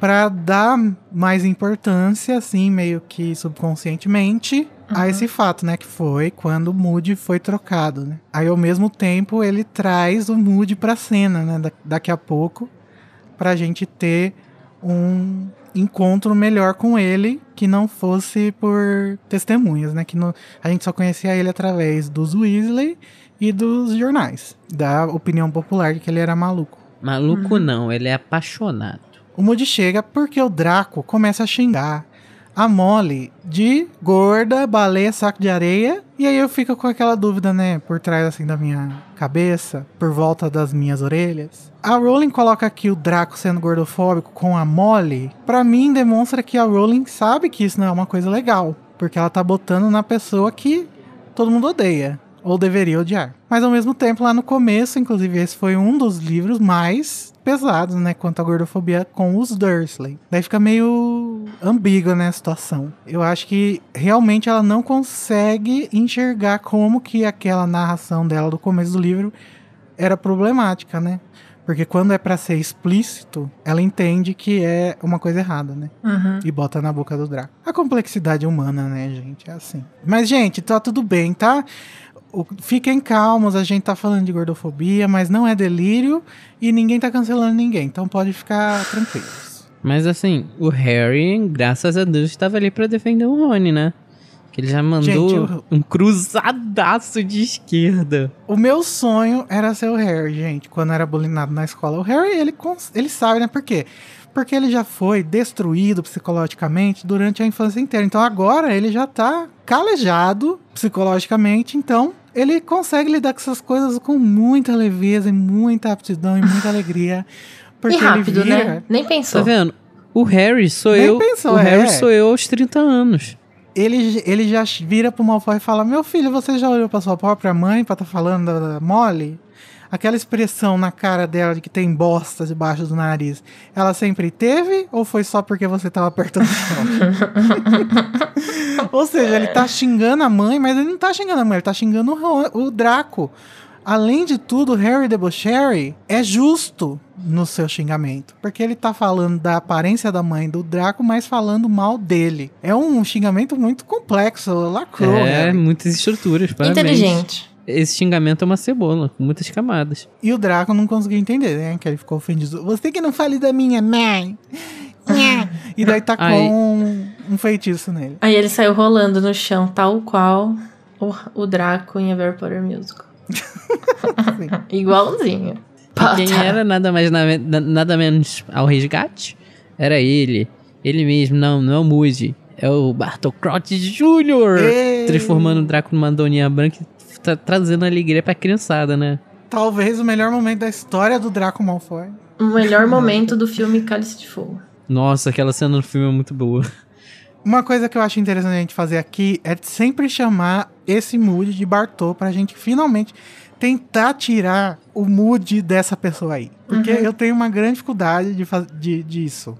para dar mais importância, assim, meio que subconscientemente, uhum. a esse fato, né? Que foi quando o Moody foi trocado, né? Aí, ao mesmo tempo, ele traz o Moody pra cena, né? Da daqui a pouco, pra gente ter um encontro melhor com ele que não fosse por testemunhas, né? Que a gente só conhecia ele através dos Weasley e dos jornais, da opinião popular de que ele era maluco. Maluco uhum. não, ele é apaixonado. O Moody chega porque o Draco começa a xingar a Molly de gorda, baleia, saco de areia. E aí eu fico com aquela dúvida, né, por trás assim da minha cabeça, por volta das minhas orelhas. A Rowling coloca aqui o Draco sendo gordofóbico com a Molly. Para mim demonstra que a Rowling sabe que isso não é uma coisa legal, porque ela tá botando na pessoa que todo mundo odeia ou deveria odiar. Mas ao mesmo tempo, lá no começo, inclusive, esse foi um dos livros mais pesados, né, quanto à gordofobia com os Dursley. Daí fica meio ambígua né, a situação. Eu acho que realmente ela não consegue enxergar como que aquela narração dela do começo do livro era problemática, né? Porque quando é para ser explícito, ela entende que é uma coisa errada, né? Uhum. E bota na boca do Draco. A complexidade humana, né, gente? É assim. Mas, gente, tá tudo bem, tá? o, fiquem calmos, a gente tá falando de gordofobia, mas não é delírio e ninguém tá cancelando ninguém, então pode ficar tranquilos. Mas assim, o Harry, graças a Deus, estava ali para defender o Rony, né? Que ele já mandou gente, eu... um cruzadaço de esquerda. O meu sonho era ser o Harry, gente, quando era bullyingado na escola. O Harry, ele, ele sabe, né? Por quê? Porque ele já foi destruído psicologicamente durante a infância inteira. Então agora ele já tá calejado psicologicamente, então ele consegue lidar com essas coisas com muita leveza e muita aptidão e muita alegria. Porque e rápido, ele né? vira... né? Nem pensou. Tá vendo? O Harry sou Nem eu. Pensou, o é. Harry sou eu aos 30 anos. Ele, ele já vira pro Malfoy e fala: Meu filho, você já olhou pra sua própria mãe pra tá falando da, Molly? Aquela expressão na cara dela de que tem bosta debaixo do nariz, ela sempre teve ou foi só porque você tava apertando o chão? Ou seja, é. ele tá xingando a mãe, mas ele não tá xingando a mãe, ele tá xingando o, o Draco. Além de tudo, Harry Debocherry é justo no seu xingamento, porque ele tá falando da aparência da mãe do Draco, mas falando mal dele. É um xingamento muito complexo, lacrou. É, Harry. muitas estruturas, parabéns. Inteligente esse xingamento é uma cebola, com muitas camadas. E o Draco não conseguiu entender, né? Que ele ficou ofendido. Você que não fale da minha mãe. e daí tacou tá com um, um feitiço nele. Aí ele saiu rolando no chão, tal qual o, o Draco em Ever Potter Musical. Igualzinho. Quem era nada mais nada menos ao resgate? Era ele. Ele mesmo, não, não é o Moody. É o Bartol Jr. Ei. Transformando o Draco numa doninha branca e tá trazendo alegria pra criançada, né? Talvez o melhor momento da história do Draco Malfoy. O melhor momento do filme Cálice de Fogo. Nossa, aquela cena do filme é muito boa. Uma coisa que eu acho interessante a gente fazer aqui é sempre chamar esse mood de Bartô pra gente finalmente tentar tirar o mood dessa pessoa aí. Porque uhum. eu tenho uma grande dificuldade de, de disso.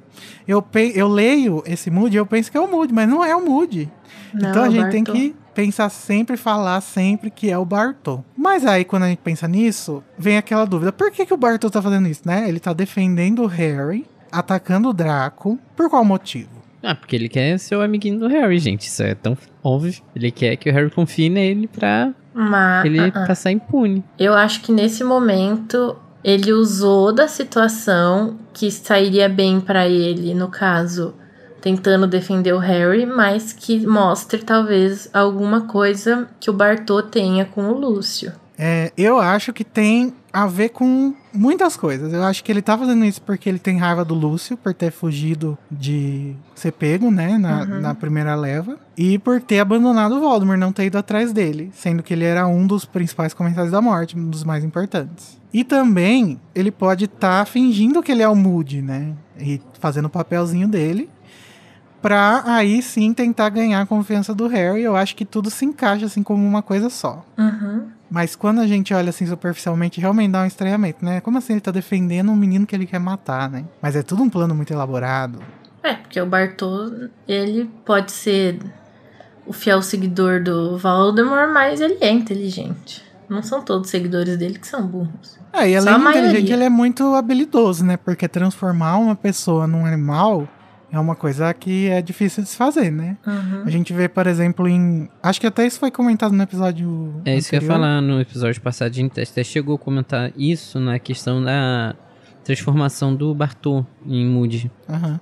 Eu, eu leio esse mood e eu penso que é o mood, mas não é o mood. Não, então a gente Bartô. tem que pensar sempre, falar sempre que é o Bartô. Mas aí quando a gente pensa nisso, vem aquela dúvida: por que, que o Bartô tá fazendo isso, né? Ele tá defendendo o Harry atacando o Draco. Por qual motivo? Ah, porque ele quer ser o amiguinho do Harry, gente. Isso é tão óbvio. Ele quer que o Harry confie nele pra Mas, ele uh -uh. passar impune. Eu acho que nesse momento ele usou da situação que sairia bem para ele, no caso, tentando defender o Harry, mas que mostre talvez alguma coisa que o Bartô tenha com o Lúcio. É, eu acho que tem a ver com muitas coisas. Eu acho que ele tá fazendo isso porque ele tem raiva do Lúcio por ter fugido de ser pego, né, na, uhum. na primeira leva. E por ter abandonado o Voldemort, não ter ido atrás dele, sendo que ele era um dos principais comentários da morte, um dos mais importantes. E também ele pode estar tá fingindo que ele é o Moody, né, e fazendo o papelzinho dele. Pra aí sim tentar ganhar a confiança do Harry, eu acho que tudo se encaixa assim como uma coisa só. Uhum. Mas quando a gente olha assim superficialmente, realmente dá um estranhamento, né? Como assim ele tá defendendo um menino que ele quer matar, né? Mas é tudo um plano muito elaborado. É, porque o Bartô, ele pode ser o fiel seguidor do Voldemort, mas ele é inteligente. Não são todos os seguidores dele que são burros. É, e além de inteligente, ele é muito habilidoso, né? Porque transformar uma pessoa num animal é uma coisa que é difícil de se fazer, né? Uhum. A gente vê, por exemplo, em. Acho que até isso foi comentado no episódio. É anterior. isso que eu ia falar no episódio passado. A gente até chegou a comentar isso na questão da transformação do Bartô em Moody. Aham.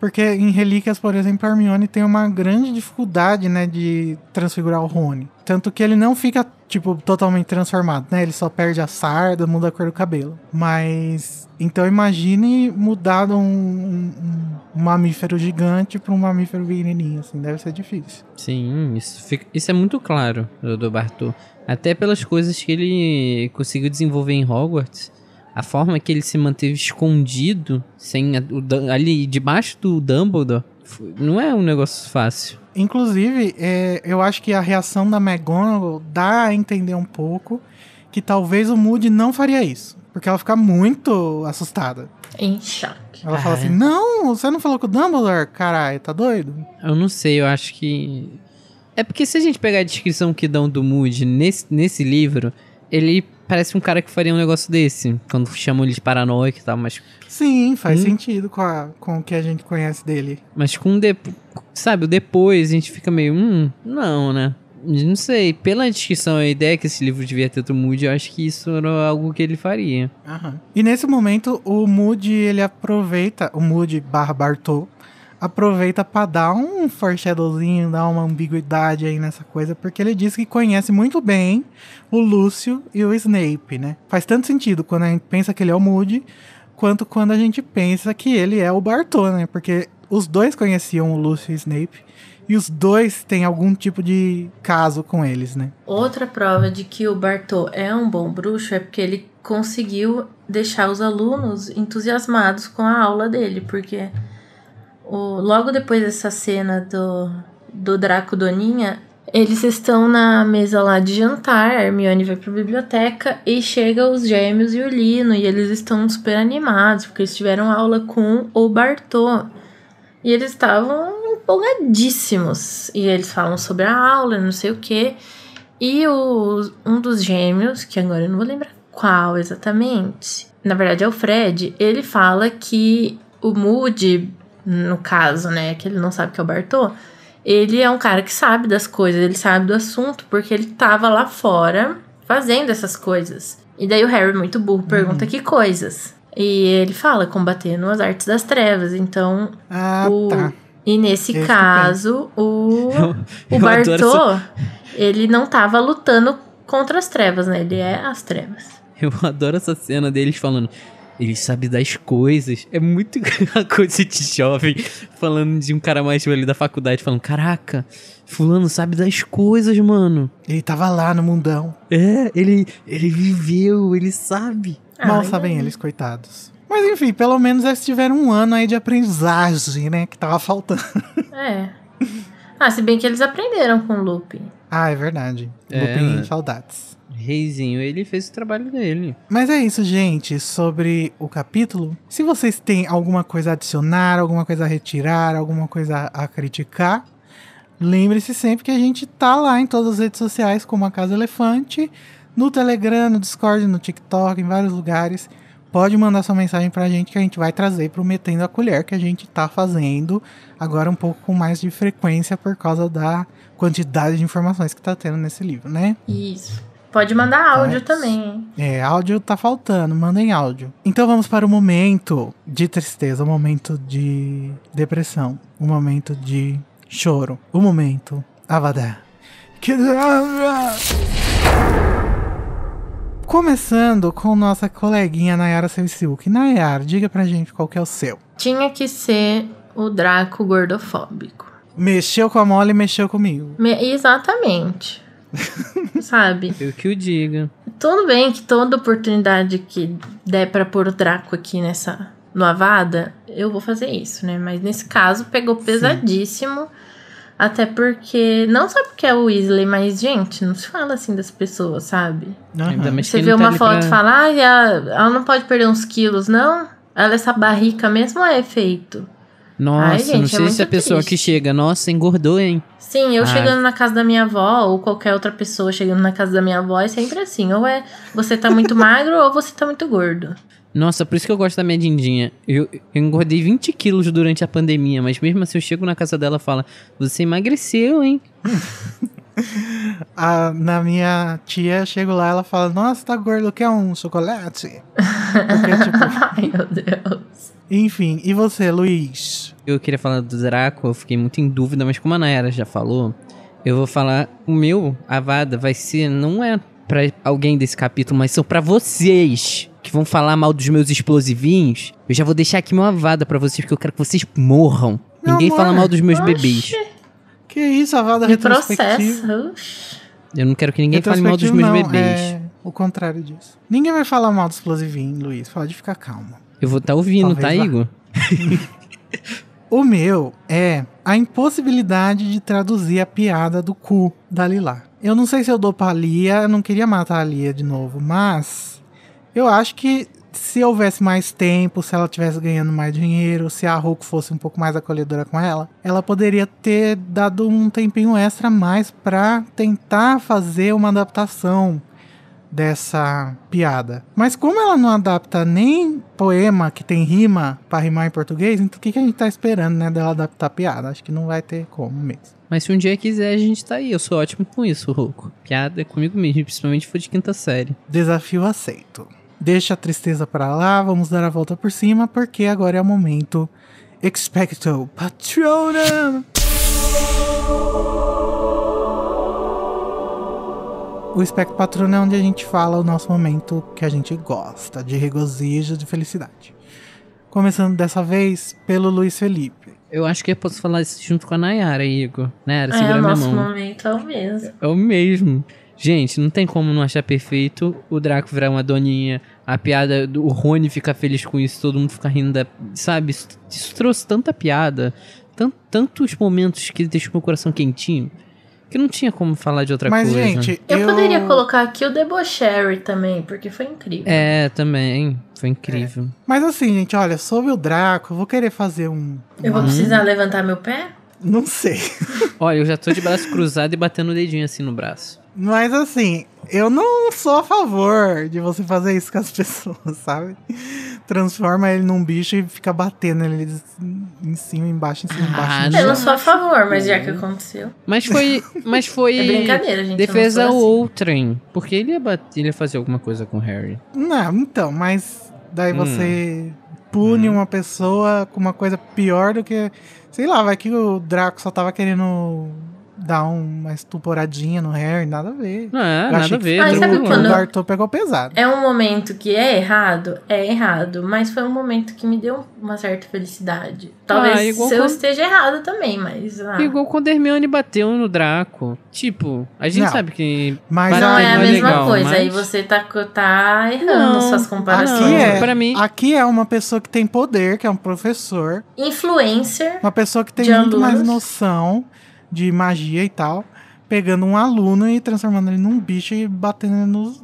Porque em Relíquias, por exemplo, a Hermione tem uma grande dificuldade, né, de transfigurar o Rony. Tanto que ele não fica, tipo, totalmente transformado, né? Ele só perde a sarda, muda a cor do cabelo. Mas. Então imagine mudar um, um, um mamífero gigante para um mamífero pequenininho, assim. Deve ser difícil. Sim, isso, fica, isso é muito claro do, do Bartô. Até pelas coisas que ele conseguiu desenvolver em Hogwarts a forma que ele se manteve escondido, sem ali debaixo do Dumbledore, não é um negócio fácil. Inclusive, é, eu acho que a reação da McGonagall dá a entender um pouco que talvez o Moody não faria isso. Porque ela fica muito assustada. Em choque. Ela ah, fala assim: é. Não, você não falou com o Dumbledore? Caralho, tá doido? Eu não sei, eu acho que. É porque se a gente pegar a descrição que dão do Moody nesse, nesse livro, ele parece um cara que faria um negócio desse. Quando chamam ele de paranoico e tal, mas. Sim, faz hum. sentido com, a, com o que a gente conhece dele. Mas com de, sabe, o depois a gente fica meio. Hum, não, né? Não sei, pela descrição a ideia que esse livro devia ter do Moody, eu acho que isso era algo que ele faria. Aham. E nesse momento, o Moody, ele aproveita, o Moody barra Bartô, aproveita para dar um foreshadowzinho, dar uma ambiguidade aí nessa coisa, porque ele diz que conhece muito bem o Lúcio e o Snape, né? Faz tanto sentido quando a gente pensa que ele é o Moody, quanto quando a gente pensa que ele é o Bartô, né? Porque os dois conheciam o Lúcio e o Snape e os dois têm algum tipo de caso com eles, né? Outra prova de que o Bartô é um bom bruxo é porque ele conseguiu deixar os alunos entusiasmados com a aula dele, porque o, logo depois dessa cena do, do Draco Doninha, eles estão na mesa lá de jantar, a Hermione vai pra biblioteca e chega os gêmeos e o Lino, e eles estão super animados, porque eles tiveram aula com o Bartô. E eles estavam empolgadíssimos. E eles falam sobre a aula, não sei o quê. E o, um dos gêmeos, que agora eu não vou lembrar qual exatamente, na verdade é o Fred, ele fala que o Moody no caso, né, que ele não sabe que é o Bartô, ele é um cara que sabe das coisas, ele sabe do assunto, porque ele tava lá fora fazendo essas coisas. E daí o Harry, muito burro, pergunta uhum. que coisas. E ele fala, combatendo as artes das trevas. Então, ah, o... tá. E nesse Esse caso, o, eu, eu o Bartô, essa... ele não tava lutando contra as trevas, né? Ele é as trevas. Eu adoro essa cena deles falando. Ele sabe das coisas. É muito a coisa de jovem falando de um cara mais velho da faculdade, falando: Caraca, Fulano sabe das coisas, mano. Ele tava lá no mundão. É, ele, ele viveu, ele sabe. Mal ah, sabem eles, coitados. Mas enfim, pelo menos eles tiveram um ano aí de aprendizagem, né? Que tava faltando. É. Ah, se bem que eles aprenderam com o Lupin. Ah, é verdade. É, Lupin, né? saudades. Reizinho, ele fez o trabalho dele. Mas é isso, gente, sobre o capítulo. Se vocês têm alguma coisa a adicionar, alguma coisa a retirar, alguma coisa a criticar, lembre-se sempre que a gente tá lá em todas as redes sociais, como a Casa Elefante, no Telegram, no Discord, no TikTok, em vários lugares. Pode mandar sua mensagem pra gente que a gente vai trazer pro Metendo a Colher que a gente tá fazendo agora um pouco com mais de frequência por causa da quantidade de informações que tá tendo nesse livro, né? Isso. Pode mandar áudio Mas, também. É, áudio tá faltando, mandem áudio. Então vamos para o momento de tristeza, o momento de depressão, o momento de choro, o momento Avada. Que Começando com nossa coleguinha Nayara Silk. Nayara, diga pra gente qual que é o seu. Tinha que ser o Draco gordofóbico. Mexeu com a mole e mexeu comigo. Me exatamente. Sabe? Eu que o diga. Tudo bem que toda oportunidade que der para pôr o Draco aqui nessa no Avada, eu vou fazer isso, né? Mas nesse caso pegou pesadíssimo. Sim. Até porque, não só porque é o Weasley, mas, gente, não se fala assim das pessoas, sabe? Uhum. Você vê tá uma tá foto e pra... fala, ah, ela não pode perder uns quilos, não? Ela, é essa barrica mesmo é efeito? Nossa, Ai, gente, não é sei é se a pessoa triste. que chega, nossa, engordou, hein? Sim, eu Ai. Ah. chegando na casa da minha avó, ou qualquer outra pessoa chegando na casa da minha avó, é sempre assim. Ou é você tá muito magro, ou você tá muito gordo. Nossa, por isso que eu gosto da minha dindinha. Eu, eu, engordei 20 quilos durante a pandemia, mas mesmo assim eu chego na casa dela e falo, você emagreceu, hein? a, na minha tia, chego lá, ela fala, nossa, tá gordo, quer um chocolate? Porque, tipo... Ai, meu Deus. Enfim, e você, Luiz? Eu queria falar do Draco, eu fiquei muito em dúvida, mas como a Nayara já falou, eu vou falar. O meu, Avada, vai ser. Não é para alguém desse capítulo, mas são para vocês que vão falar mal dos meus explosivinhos. Eu já vou deixar aqui meu Avada para vocês, porque eu quero que vocês morram. Meu Ninguém amor. fala mal dos meus bebês. Que isso, Avada retrocessa. Eu não quero que ninguém fale mal dos meus não, bebês. É o contrário disso. Ninguém vai falar mal do explosivinho, Luiz. Pode ficar calmo. Eu vou estar tá ouvindo, tá, Talvez tá, Igor? o meu é a impossibilidade de traduzir a piada do cu da Lila. Eu não sei se eu dou pra Lia, eu não queria matar a Lia de novo, mas eu acho que se houvesse mais tempo, se ela tivesse ganhando mais dinheiro, se a Hulk fosse um pouco mais acolhedora com ela, ela poderia ter dado um tempinho extra mais para tentar fazer uma adaptação dessa piada. Mas como ela não adapta nem poema que tem rima para rimar em português, então o que, que a gente tá esperando, né, dela adaptar a piada? Acho que não vai ter como mesmo. Mas se um dia quiser, a gente tá aí. Eu sou ótimo com isso, Roku. Piada é comigo mesmo, principalmente foi de quinta série. Desafio aceito. Deixa a tristeza para lá, vamos dar a volta por cima, porque agora é o momento Expecto Patronum! O espectro patrono é onde a gente fala o nosso momento que a gente gosta, de regozijo, de felicidade. Começando dessa vez pelo Luiz Felipe. Eu acho que eu posso falar isso junto com a Nayara, Igor. Nayara, é, segura é, minha mão. É, o nosso momento é o mesmo. É o mesmo. Gente, não tem como não achar perfeito o Draco virar uma doninha, a piada do Rony ficar feliz com isso, todo mundo ficar rindo da. Sabe? Isso, isso trouxe tanta piada, tant, tantos momentos que deixou meu coração quentinho. Que não tinha como falar de outra Mas, coisa. Mas, gente, eu... eu... poderia colocar aqui o Debocherry também, porque foi incrível. É, também. Foi incrível. É. Mas assim, gente, olha, sobre o Draco, eu vou querer fazer um. Eu vou hum. precisar levantar meu pé? Não sei. olha, eu já tô de braço cruzado e batendo o dedinho assim no braço. Mas assim, eu não sou a favor de você fazer isso com as pessoas, sabe? Transforma ele num bicho e fica batendo ele em cima, embaixo, em cima, embaixo. Ah, em eu não sou a favor, mas já que uhum. aconteceu. Mas foi. Mas foi. é brincadeira, gente. Defesa assim. outrem. Porque ele ia, bater, ele ia fazer alguma coisa com o Harry. Não, então, mas daí hum. você pune hum. uma pessoa com uma coisa pior do que. Sei lá, vai que o Draco só tava querendo dar uma estuporadinha no Harry, nada a ver. Não, é, nada a ver. Mas sabe quando... O Arthur pegou pesado. É um momento que é errado? É errado. Mas foi um momento que me deu uma certa felicidade. Ah, Talvez ah, eu esteja errado também, mas... Ah. Igual quando Hermione bateu no Draco. Tipo, a gente não, sabe que... Mas é não é a mesma legal, coisa. Mas... Aí você tá, tá errando não, suas comparações. Aqui é, pra mim... aqui é uma pessoa que tem poder, que é um professor. Influencer. Uma pessoa que tem muito mais noção de magia e tal, pegando um aluno e transformando ele num bicho e batendo nos.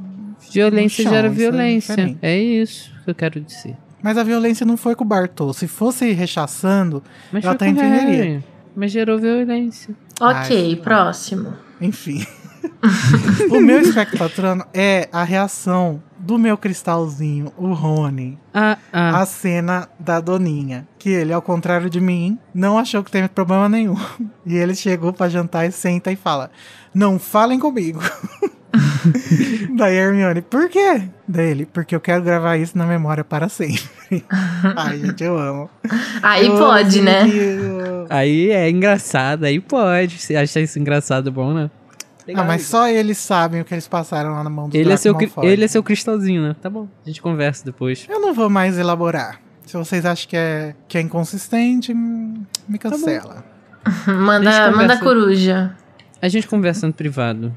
Violência no chão, gera é violência. É, é isso que eu quero dizer. Mas a violência não foi com o Bartol. Se fosse rechaçando, Mas ela até tá entenderia. Mas gerou violência. Ok, Ai, próximo. Enfim. o meu espectro patrono é a reação do meu cristalzinho, o Rony, ah, ah. a cena da Doninha. Que ele, ao contrário de mim, não achou que teve problema nenhum. E ele chegou para jantar e senta e fala: Não falem comigo. Daí Hermione, por quê? Dele, porque eu quero gravar isso na memória para sempre. Ai, gente, eu amo. Aí eu pode, amo, né? Eu... Aí é engraçado, aí pode. Você acha isso engraçado, bom, né? Legal, ah, mas amigo. só eles sabem o que eles passaram lá na mão do ele é seu Ele é seu cristalzinho, né? Tá bom, a gente conversa depois. Eu não vou mais elaborar. Se vocês acham que é, que é inconsistente, hum, me tá cancela. Tá manda, manda a coruja. A gente conversa no privado.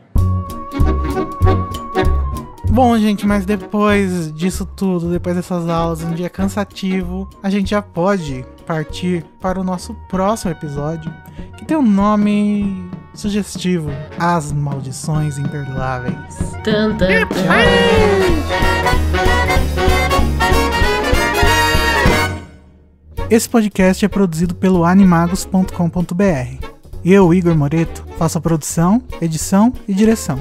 Bom, gente, mas depois disso tudo, depois dessas aulas, um dia cansativo, a gente já pode partir para o nosso próximo episódio, que tem um nome Sugestivo: As Maldições Imperdoáveis. Tanta Esse podcast é produzido pelo animagos.com.br. Eu, Igor Moreto, faço a produção, edição e direção.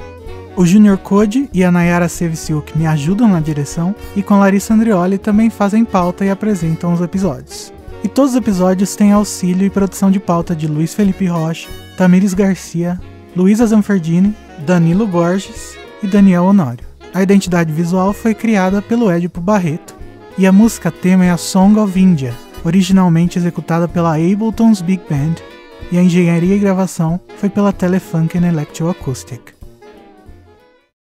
O Junior Code e a Nayara Sevesiuk me ajudam na direção e com Larissa Andrioli também fazem pauta e apresentam os episódios. E todos os episódios têm auxílio e produção de pauta de Luiz Felipe Rocha, Tamires Garcia, Luísa Zanferdini, Danilo Borges e Daniel Honório. A identidade visual foi criada pelo Edipo Barreto e a música tema é a Song of India, originalmente executada pela Ableton's Big Band, e a engenharia e gravação foi pela Telefunken Electroacoustic.